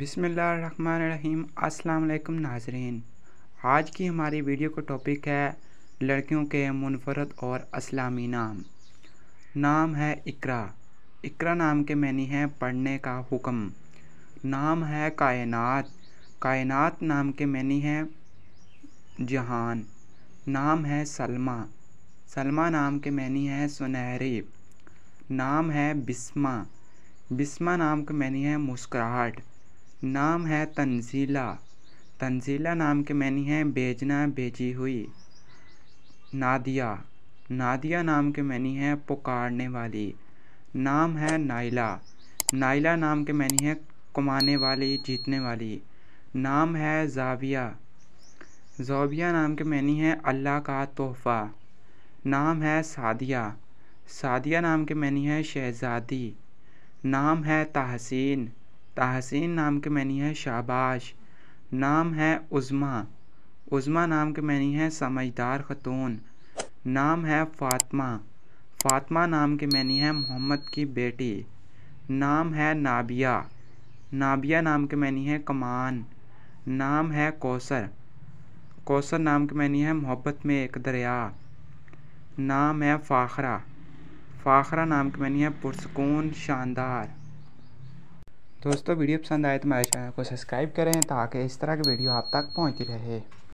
बिसमीम् अस्सलाम नाजरीन आज की हमारी वीडियो का टॉपिक है लड़कियों के मुनफरद और इस्लामी नाम नाम है इकरा इकरा नाम के मैनी है पढ़ने का हुक्म नाम है कायनात कायनात नाम के मैनी है जहान नाम है सलमा सलमा नाम के मैनी है सुनहरी नाम है बिस्मा बिस्मा नाम के मैनी है मुस्कुराहट नाम है तंजीला तंजीला नाम के मैनी है बेजना बेची हुई नादिया नादिया नाम के मैनी है पुकारने वाली नाम है नाइला नाइला नाम के मैनी है कमाने वाली जीतने वाली नाम है जाविया जोबिया नाम के मैनी है अल्लाह का तोहफ़ा नाम है सादिया सादिया नाम के मैनी है शहज़ादी नाम है तहसीन तहसीन नाम के मैनी है शाबाश नाम है उज़मा उज़मा नाम के मैनी है समझदार ख़तून नाम है फातमा फ़ातिमा नाम के मैनी है मोहम्मद की बेटी नाम है नाबिया नाबिया नाम के मैनी है कमान नाम है कौसर कौसर नाम के मैनी है मोहब्बत में एक दरिया नाम है फ़ाखरा फ़ाखरा नाम के मैनी है पुरसकून शानदार दोस्तों वीडियो पसंद आए तो हमारे चैनल को सब्सक्राइब करें ताकि इस तरह की वीडियो आप तक पहुंचती रहे